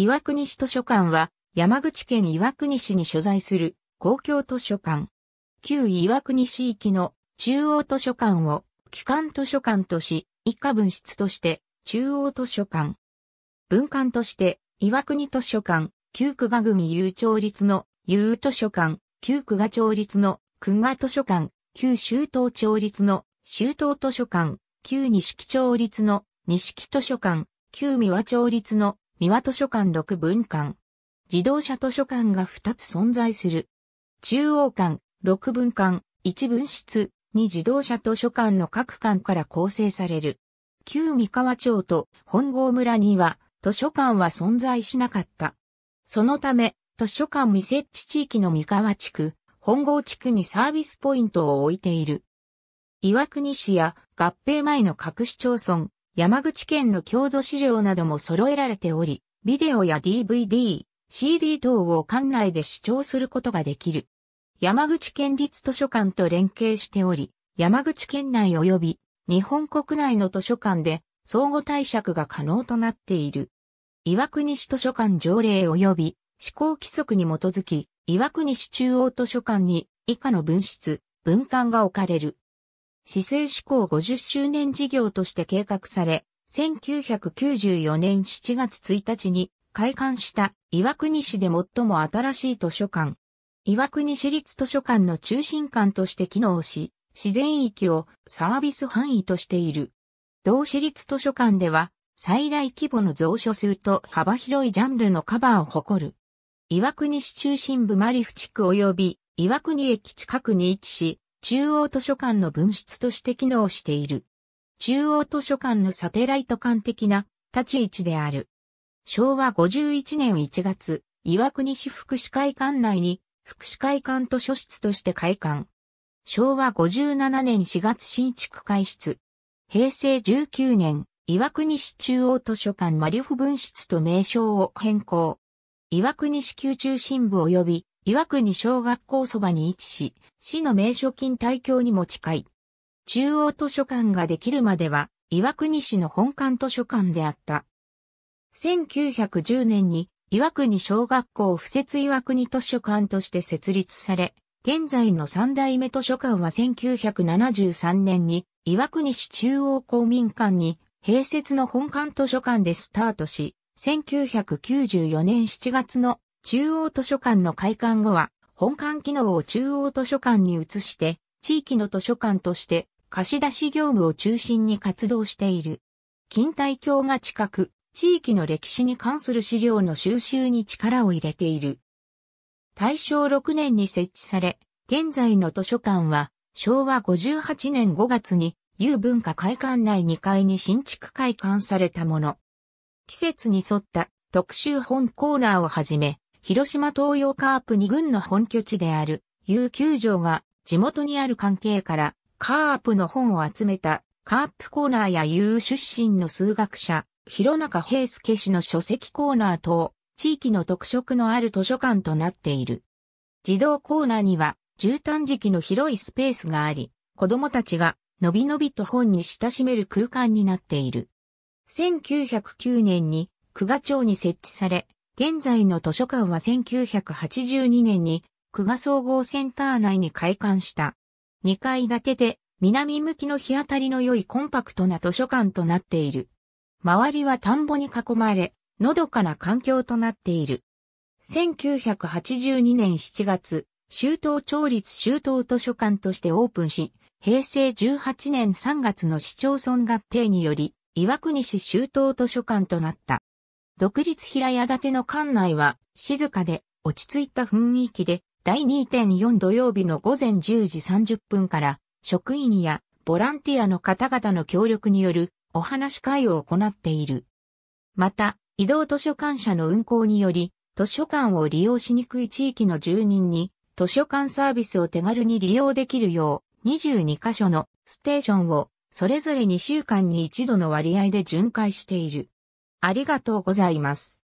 岩国市図書館は、山口県岩国市に所在する公共図書館。旧岩国市域の中央図書館を機関図書館とし、以下分室として中央図書館。文館として岩国図書館、旧久我郡有町立の有図書館、旧久我町立の久我図書館、旧周東町立の周東図書館、旧錦町立の錦図書館、旧三和町立の三輪図書館6分館。自動車図書館が2つ存在する。中央館、6分館、1分室、に自動車図書館の各館から構成される。旧三河町と本郷村には図書館は存在しなかった。そのため、図書館未設置地域の三河地区、本郷地区にサービスポイントを置いている。岩国市や合併前の各市町村、山口県の郷土資料なども揃えられており、ビデオや DVD、CD 等を館内で視聴することができる。山口県立図書館と連携しており、山口県内及び日本国内の図書館で相互貸借が可能となっている。岩国市図書館条例及び施行規則に基づき、岩国市中央図書館に以下の文室、文館が置かれる。市政志向50周年事業として計画され、1994年7月1日に開館した岩国市で最も新しい図書館。岩国市立図書館の中心館として機能し、自然域をサービス範囲としている。同市立図書館では最大規模の蔵書数と幅広いジャンルのカバーを誇る。岩国市中心部マリフ地区及び岩国駅近くに位置し、中央図書館の分室として機能している。中央図書館のサテライト館的な立ち位置である。昭和51年1月、岩国市福祉会館内に福祉会館図書室として開館。昭和57年4月新築開室。平成19年、岩国市中央図書館マリフ分室と名称を変更。岩国市旧中心部及び岩国小学校そばに位置し、市の名所近大橋にも近い。中央図書館ができるまでは、岩国市の本館図書館であった。1910年に岩国小学校附設岩国図書館として設立され、現在の三代目図書館は1973年に岩国市中央公民館に併設の本館図書館でスタートし、1994年7月の中央図書館の開館後は、本館機能を中央図書館に移して、地域の図書館として貸し出し業務を中心に活動している。錦帯橋が近く、地域の歴史に関する資料の収集に力を入れている。大正6年に設置され、現在の図書館は、昭和58年5月に、有文化会館内2階に新築開館されたもの。季節に沿った特集本コーナーをはじめ、広島東洋カープ2軍の本拠地である、U 球場が地元にある関係から、カープの本を集めた、カープコーナーや U 出身の数学者、広中平介氏の書籍コーナー等、地域の特色のある図書館となっている。児童コーナーには、絨毯敷の広いスペースがあり、子供たちが、のびのびと本に親しめる空間になっている。1909年に、久賀町に設置され、現在の図書館は1982年に久我総合センター内に開館した。2階建てで南向きの日当たりの良いコンパクトな図書館となっている。周りは田んぼに囲まれ、のどかな環境となっている。1982年7月、周東町立周東図書館としてオープンし、平成18年3月の市町村合併により、岩国市周東図書館となった。独立平屋建ての館内は静かで落ち着いた雰囲気で第2.4土曜日の午前10時30分から職員やボランティアの方々の協力によるお話し会を行っている。また、移動図書館社の運行により、図書館を利用しにくい地域の住人に図書館サービスを手軽に利用できるよう22カ所のステーションをそれぞれ2週間に1度の割合で巡回している。ありがとうございます。